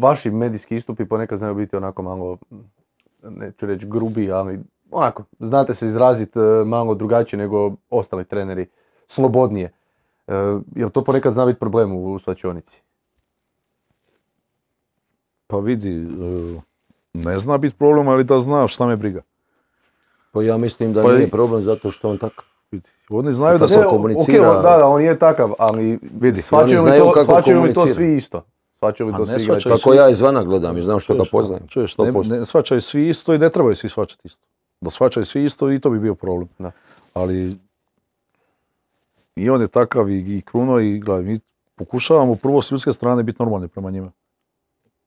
vaši medijski istupi ponekad znaju biti onako malo, neću reći grubi, ali onako, znate se izraziti e, malo drugačije nego ostali treneri, slobodnije. E, jel to ponekad zna biti problem u, u Pa vidi, e, ne zna biti problem, ali da zna šta me briga. Pa ja mislim da pa nije problem zato što on tako Oni znaju da pa se komunicira. Okay, da, on je takav, ali vidi, shvaćaju mi to svi isto. Svačaju li to svi Kako ja izvana gledam i znam što ga poznajem. Čuješ, ne, ne svačaju svi isto i ne trebaju svi svačati isto. Da svačaju svi isto i to bi bio problem. Da. Ali i on je takav i, Kruno i gledaj, mi pokušavamo prvo s ljudske strane biti normalni prema njima.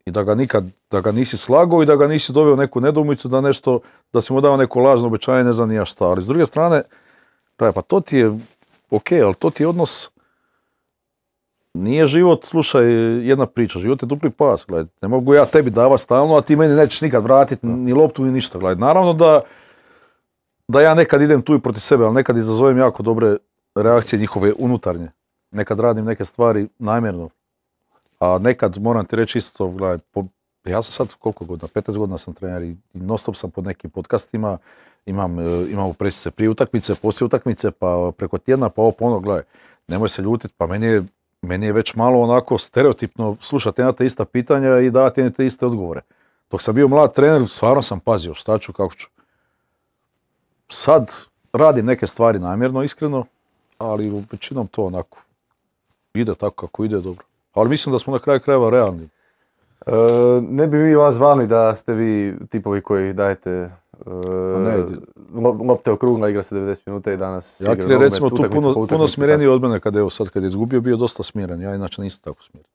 I da ga nikad, da ga nisi slagao i da ga nisi doveo neku nedomicu da nešto, da si mu dao neko lažno obećanje, ne znam ni ja šta. Ali s druge strane, pa to ti je, ok, ali to ti je odnos nije život, slušaj, jedna priča, život je dupli pas, gledaj, ne mogu ja tebi davati stalno, a ti meni nećeš nikad vratiti ni loptu ni ništa, gledaj. Naravno da, da ja nekad idem tu i protiv sebe, ali nekad izazovem jako dobre reakcije njihove unutarnje. Nekad radim neke stvari namjerno, a nekad moram ti reći isto, gledaj, ja sam sad koliko godina, 15 godina sam trener i non stop sam pod nekim podcastima, imam, e, imamo presice prije utakmice, poslije utakmice, pa preko tjedna, pa ovo ponog, pa gledaj, nemoj se ljutiti, pa meni je meni je već malo onako stereotipno slušati jedna te ista pitanja i davati jedne te iste odgovore. Dok sam bio mlad trener, stvarno sam pazio šta ću, kako ću. Sad radim neke stvari namjerno, iskreno, ali većinom to onako ide tako kako ide, dobro. Ali mislim da smo na kraju krajeva realni. E, ne bi mi vas zvali da ste vi tipovi koji dajete E, lopte igra se 90 minuta i danas Jakir je recimo tu puno, pa smireniji od mene kada je sad kad je izgubio bio dosta smiren, ja inače nisam tako smiren.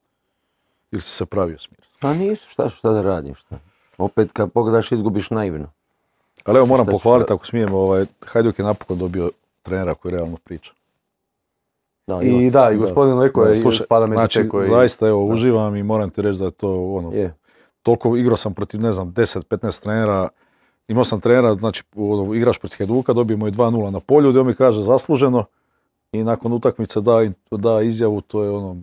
Ili si se pravio smiren? Pa nisu, šta, šta da radim, šta. Opet kad pogledaš izgubiš naivno. Ali evo moram pohvaliti ako smijem, ovaj, Hajduk je napokon dobio trenera koji realno priča. Da, I da, i gospodin Leko je spada među znači, Zaista evo, uživam i moram ti reći da je to ono... Toliko igrao sam protiv, ne znam, 10-15 trenera, Imao sam trenera, znači igraš protiv Heduka, dobijemo i 2-0 na polju, gdje on mi kaže zasluženo i nakon utakmice da, da izjavu, to je ono,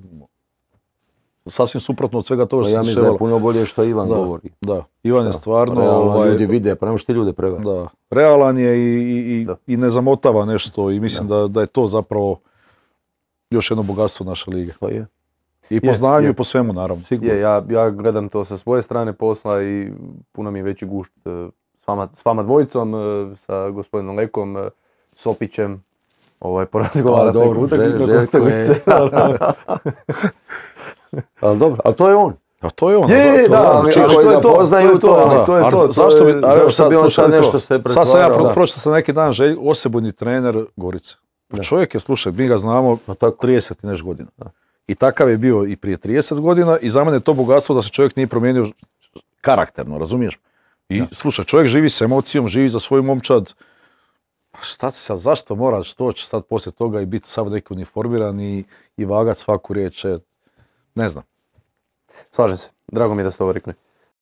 sasvim suprotno od svega toga pa što se Ja mislim da je puno bolje što Ivan govori. Da, Ivan je stvarno... Pa ovaj, ljudi vide, pa nemoš ti ljude prevali. Da, realan je i, ne zamotava nešto i mislim da. Da, je to zapravo još jedno bogatstvo naše lige. Pa je. I po znanju i po svemu naravno. Je, ja, ja gledam to sa svoje strane posla i puno mi je veći gušt e, s vama, s dvojicom, e, sa gospodinom Lekom, e, Sopićem, ovaj, porazgovarati dobro utakmicu. Ali dobro, a to je on. A to je on. Je, da, da to je to. Poznaju to, ali to je to. Zašto bi, sad, slušaj, nešto se Sad sam ja pročitao sam neki dan želj, osebujni trener Gorice. Pa čovjek je, slušaj, mi ga znamo no, 30 i nešto godina. I takav je bio i prije 30 godina i za mene je to bogatstvo da se čovjek nije promijenio karakterno, razumiješ? I slušaj, čovjek živi s emocijom, živi za svoj momčad. Pa šta sad, zašto moraš će sad poslije toga i biti sav neki uniformiran i, i vagat svaku riječ? E, ne znam. Slažem se. Drago mi je da ste ovo rekli.